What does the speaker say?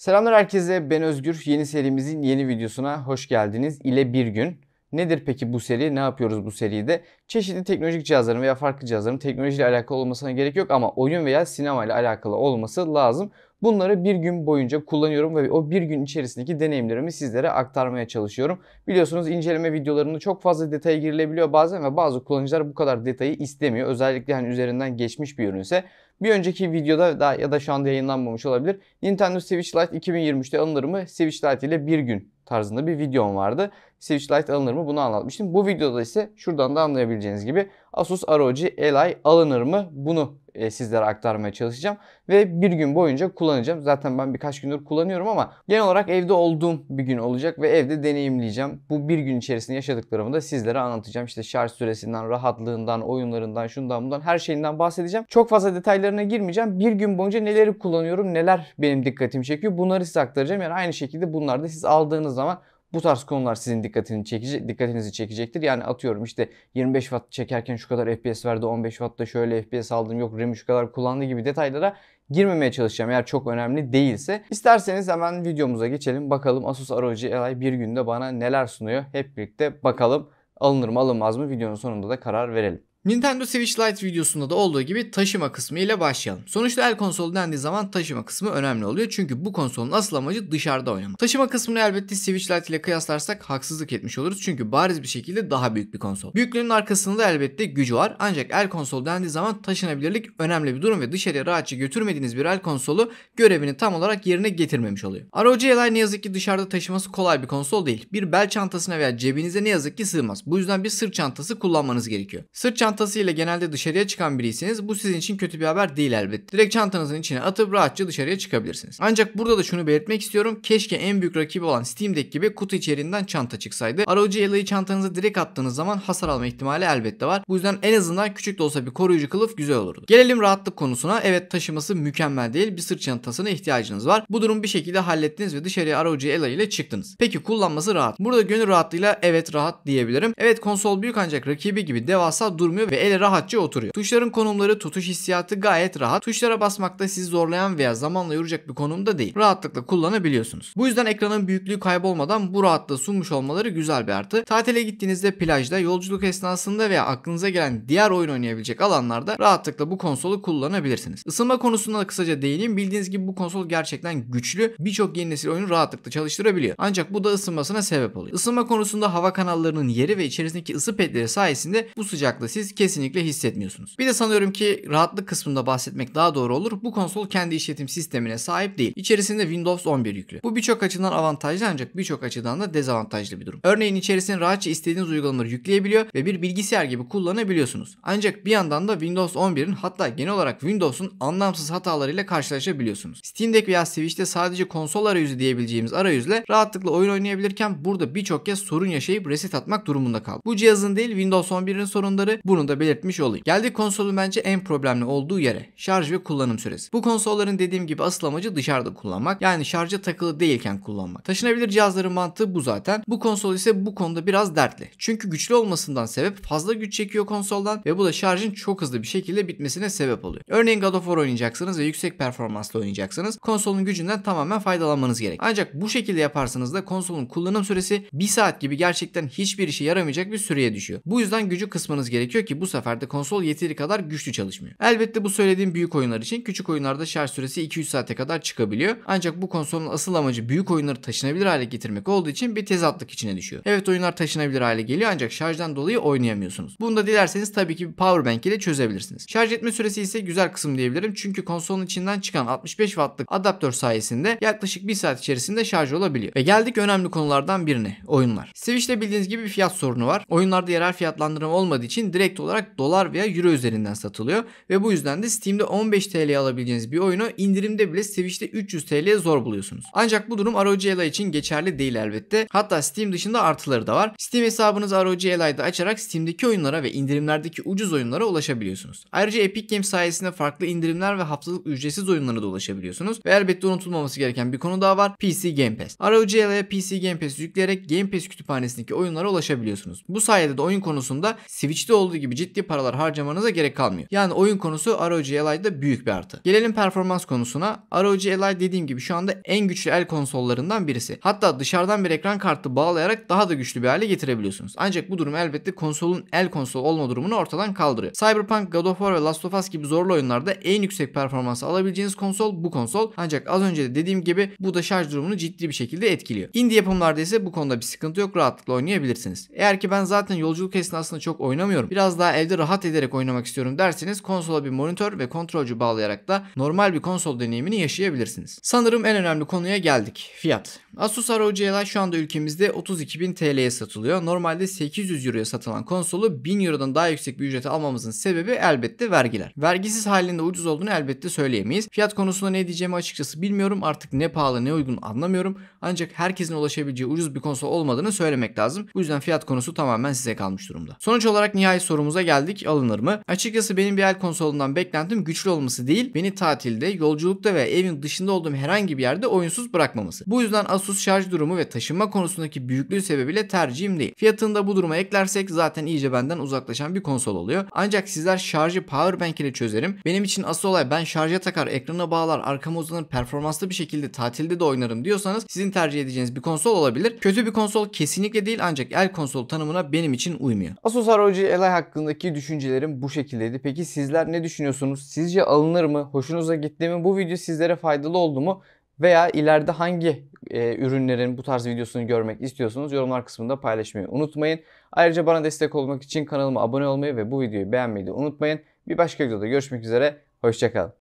Selamlar herkese ben Özgür. Yeni serimizin yeni videosuna hoş geldiniz. İle bir gün. Nedir peki bu seri? Ne yapıyoruz bu seride? Çeşitli teknolojik cihazların veya farklı cihazların teknolojiyle alakalı olmasına gerek yok ama oyun veya sinema ile alakalı olması lazım. Bunları bir gün boyunca kullanıyorum ve o bir gün içerisindeki deneyimlerimi sizlere aktarmaya çalışıyorum. Biliyorsunuz inceleme videolarında çok fazla detaya girilebiliyor bazen ve bazı kullanıcılar bu kadar detayı istemiyor. Özellikle hani üzerinden geçmiş bir ürünse. Bir önceki videoda daha ya da şu anda yayınlanmamış olabilir. Nintendo Switch Lite 2023'te alınır mı? Switch Lite ile bir gün tarzında bir videom vardı. Switch Lite alınır mı bunu anlatmıştım. Bu videoda ise şuradan da anlayabileceğiniz gibi Asus ROG Ally alınır mı bunu e, sizlere aktarmaya çalışacağım. Ve bir gün boyunca kullanacağım. Zaten ben birkaç gündür kullanıyorum ama genel olarak evde olduğum bir gün olacak ve evde deneyimleyeceğim. Bu bir gün içerisinde yaşadıklarımı da sizlere anlatacağım. İşte şarj süresinden, rahatlığından, oyunlarından, şundan bundan her şeyinden bahsedeceğim. Çok fazla detaylarına girmeyeceğim. Bir gün boyunca neleri kullanıyorum, neler benim dikkatimi çekiyor bunları size aktaracağım. Yani aynı şekilde bunlar da siz aldığınız zaman bu tarz konular sizin dikkatini çekici, dikkatinizi çekecektir. Yani atıyorum işte 25 watt çekerken şu kadar FPS verdi, 15 watt da şöyle FPS aldım, yok RAM'i şu kadar kullandı gibi detaylara girmemeye çalışacağım eğer çok önemli değilse. isterseniz hemen videomuza geçelim. Bakalım Asus ROG Ally bir günde bana neler sunuyor. Hep birlikte bakalım alınır mı alınmaz mı videonun sonunda da karar verelim. Nintendo Switch Lite videosunda da olduğu gibi taşıma kısmı ile başlayalım. Sonuçta el konsolu dendiği zaman taşıma kısmı önemli oluyor. Çünkü bu konsolun asıl amacı dışarıda oynamak. Taşıma kısmını elbette Switch Lite ile kıyaslarsak haksızlık etmiş oluruz. Çünkü bariz bir şekilde daha büyük bir konsol. Büyüklüğünün arkasında elbette gücü var. Ancak el konsolu dendiği zaman taşınabilirlik önemli bir durum ve dışarıya rahatça götürmediğiniz bir el konsolu görevini tam olarak yerine getirmemiş oluyor. ROG Ally ne yazık ki dışarıda taşıması kolay bir konsol değil. Bir bel çantasına veya cebinize ne yazık ki sığmaz. Bu yüzden bir sırt çantası kullanmanız gerekiyor. Sırt çantası çantası genelde dışarıya çıkan biriyseniz bu sizin için kötü bir haber değil elbette. Direkt çantanızın içine atıp rahatça dışarıya çıkabilirsiniz. Ancak burada da şunu belirtmek istiyorum. Keşke en büyük rakibi olan Steam Deck gibi kutu içeriğinden çanta çıksaydı. ROG Yellow'ı çantanıza direkt attığınız zaman hasar alma ihtimali elbette var. Bu yüzden en azından küçük de olsa bir koruyucu kılıf güzel olurdu. Gelelim rahatlık konusuna. Evet taşıması mükemmel değil. Bir sırt çantasına ihtiyacınız var. Bu durum bir şekilde hallettiniz ve dışarıya ROG Yellow ile çıktınız. Peki kullanması rahat. Burada gönül rahatlığıyla evet rahat diyebilirim. Evet konsol büyük ancak rakibi gibi devasa durmuyor tutmuyor ve ele rahatça oturuyor. Tuşların konumları tutuş hissiyatı gayet rahat. Tuşlara basmakta sizi zorlayan veya zamanla yoracak bir konumda değil. Rahatlıkla kullanabiliyorsunuz. Bu yüzden ekranın büyüklüğü kaybolmadan bu rahatlığı sunmuş olmaları güzel bir artı. Tatile gittiğinizde plajda, yolculuk esnasında veya aklınıza gelen diğer oyun oynayabilecek alanlarda rahatlıkla bu konsolu kullanabilirsiniz. Isınma konusunda da kısaca değineyim. Bildiğiniz gibi bu konsol gerçekten güçlü. Birçok yeni nesil oyunu rahatlıkla çalıştırabiliyor. Ancak bu da ısınmasına sebep oluyor. Isınma konusunda hava kanallarının yeri ve içerisindeki ısı pedleri sayesinde bu sıcaklığı siz kesinlikle hissetmiyorsunuz. Bir de sanıyorum ki rahatlık kısmında bahsetmek daha doğru olur. Bu konsol kendi işletim sistemine sahip değil. İçerisinde Windows 11 yüklü. Bu birçok açıdan avantajlı ancak birçok açıdan da dezavantajlı bir durum. Örneğin içerisinde rahatça istediğiniz uygulamaları yükleyebiliyor ve bir bilgisayar gibi kullanabiliyorsunuz. Ancak bir yandan da Windows 11'in hatta genel olarak Windows'un anlamsız hatalarıyla karşılaşabiliyorsunuz. Steam Deck veya Switch'te sadece konsol arayüzü diyebileceğimiz arayüzle rahatlıkla oyun oynayabilirken burada birçok kez sorun yaşayıp reset atmak durumunda kaldı. Bu cihazın değil Windows 11'in sorunları bunu bunu da belirtmiş olayım. Geldik konsolun bence en problemli olduğu yere. Şarj ve kullanım süresi. Bu konsolların dediğim gibi asıl amacı dışarıda kullanmak. Yani şarja takılı değilken kullanmak. Taşınabilir cihazların mantığı bu zaten. Bu konsol ise bu konuda biraz dertli. Çünkü güçlü olmasından sebep fazla güç çekiyor konsoldan ve bu da şarjın çok hızlı bir şekilde bitmesine sebep oluyor. Örneğin God of War oynayacaksınız ve yüksek performansla oynayacaksınız. Konsolun gücünden tamamen faydalanmanız gerek. Ancak bu şekilde yaparsanız da konsolun kullanım süresi 1 saat gibi gerçekten hiçbir işe yaramayacak bir süreye düşüyor. Bu yüzden gücü kısmanız gerekiyor ki ki bu sefer de konsol yeteri kadar güçlü çalışmıyor. Elbette bu söylediğim büyük oyunlar için küçük oyunlarda şarj süresi 200 saate kadar çıkabiliyor. Ancak bu konsolun asıl amacı büyük oyunları taşınabilir hale getirmek olduğu için bir tezatlık içine düşüyor. Evet oyunlar taşınabilir hale geliyor ancak şarjdan dolayı oynayamıyorsunuz. Bunu da dilerseniz tabii ki bir power bank ile çözebilirsiniz. Şarj etme süresi ise güzel kısım diyebilirim. Çünkü konsolun içinden çıkan 65 wattlık adaptör sayesinde yaklaşık 1 saat içerisinde şarj olabiliyor. Ve geldik önemli konulardan birine. Oyunlar. Switch'te bildiğiniz gibi bir fiyat sorunu var. Oyunlarda yerel fiyatlandırma olmadığı için direkt olarak dolar veya euro üzerinden satılıyor. Ve bu yüzden de Steam'de 15 TL'ye alabileceğiniz bir oyunu indirimde bile Switch'te 300 TL'ye zor buluyorsunuz. Ancak bu durum ROG Ally için geçerli değil elbette. Hatta Steam dışında artıları da var. Steam hesabınızı ROG Ally'da açarak Steam'deki oyunlara ve indirimlerdeki ucuz oyunlara ulaşabiliyorsunuz. Ayrıca Epic Games sayesinde farklı indirimler ve haftalık ücretsiz oyunlara da ulaşabiliyorsunuz. Ve elbette unutulmaması gereken bir konu daha var. PC Game Pass. ROG Ally'e PC Game Pass yükleyerek Game Pass kütüphanesindeki oyunlara ulaşabiliyorsunuz. Bu sayede de oyun konusunda Switch'te olduğu gibi gibi ciddi paralar harcamanıza gerek kalmıyor. Yani oyun konusu ROG Ally büyük bir artı. Gelelim performans konusuna. ROG Ally dediğim gibi şu anda en güçlü el konsollarından birisi. Hatta dışarıdan bir ekran kartı bağlayarak daha da güçlü bir hale getirebiliyorsunuz. Ancak bu durum elbette konsolun el konsol olma durumunu ortadan kaldırıyor. Cyberpunk, God of War ve Last of Us gibi zorlu oyunlarda en yüksek performansı alabileceğiniz konsol bu konsol. Ancak az önce de dediğim gibi bu da şarj durumunu ciddi bir şekilde etkiliyor. Indie yapımlarda ise bu konuda bir sıkıntı yok rahatlıkla oynayabilirsiniz. Eğer ki ben zaten yolculuk esnasında çok oynamıyorum. Biraz daha evde rahat ederek oynamak istiyorum derseniz konsola bir monitör ve kontrolcü bağlayarak da normal bir konsol deneyimini yaşayabilirsiniz. Sanırım en önemli konuya geldik. Fiyat. Asus ROG Ally şu anda ülkemizde 32.000 TL'ye satılıyor. Normalde 800 Euro'ya satılan konsolu 1000 Euro'dan daha yüksek bir ücrete almamızın sebebi elbette vergiler. Vergisiz halinde ucuz olduğunu elbette söyleyemeyiz. Fiyat konusunda ne diyeceğimi açıkçası bilmiyorum. Artık ne pahalı ne uygun anlamıyorum. Ancak herkesin ulaşabileceği ucuz bir konsol olmadığını söylemek lazım. Bu yüzden fiyat konusu tamamen size kalmış durumda. Sonuç olarak nihai soru sorumuza geldik alınır mı? Açıkçası benim bir el konsolundan beklentim güçlü olması değil, beni tatilde, yolculukta ve evin dışında olduğum herhangi bir yerde oyunsuz bırakmaması. Bu yüzden Asus şarj durumu ve taşınma konusundaki büyüklüğü sebebiyle tercihim değil. Fiyatını da bu duruma eklersek zaten iyice benden uzaklaşan bir konsol oluyor. Ancak sizler şarjı powerbank ile çözerim. Benim için asıl olay ben şarja takar, ekrana bağlar, arkama uzanır, performanslı bir şekilde tatilde de oynarım diyorsanız sizin tercih edeceğiniz bir konsol olabilir. Kötü bir konsol kesinlikle değil ancak el konsol tanımına benim için uymuyor. Asus ROG Ally hakkında hakkındaki düşüncelerim bu şekildeydi. Peki sizler ne düşünüyorsunuz? Sizce alınır mı? Hoşunuza gitti mi? Bu video sizlere faydalı oldu mu? Veya ileride hangi e, ürünlerin bu tarz videosunu görmek istiyorsunuz yorumlar kısmında paylaşmayı unutmayın. Ayrıca bana destek olmak için kanalıma abone olmayı ve bu videoyu beğenmeyi de unutmayın. Bir başka videoda görüşmek üzere. Hoşçakalın.